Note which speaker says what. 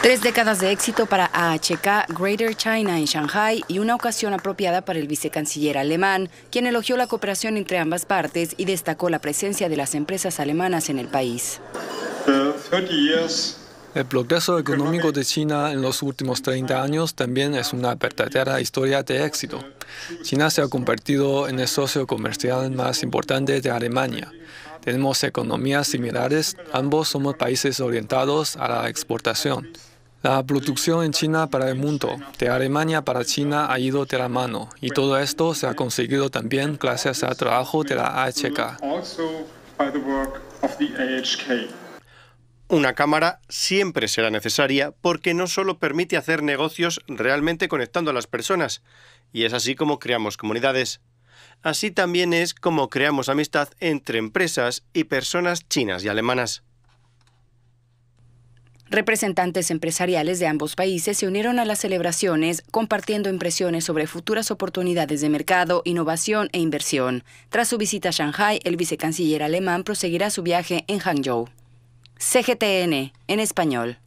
Speaker 1: Tres décadas de éxito para AHK Greater China en Shanghai y una ocasión apropiada para el vicecanciller alemán, quien elogió la cooperación entre ambas partes y destacó la presencia de las empresas alemanas en el país.
Speaker 2: El progreso económico de China en los últimos 30 años también es una verdadera historia de éxito. China se ha convertido en el socio comercial más importante de Alemania. Tenemos economías similares, ambos somos países orientados a la exportación. La producción en China para el mundo, de Alemania para China, ha ido de la mano, y todo esto se ha conseguido también
Speaker 3: gracias al trabajo de la AHK. Una cámara siempre será necesaria porque no solo permite hacer negocios realmente conectando a las personas, y es así como creamos comunidades, Así también es como creamos amistad entre empresas y personas chinas y alemanas.
Speaker 1: Representantes empresariales de ambos países se unieron a las celebraciones compartiendo impresiones sobre futuras oportunidades de mercado, innovación e inversión. Tras su visita a Shanghái, el vicecanciller alemán proseguirá su viaje en Hangzhou. CGTN, en español.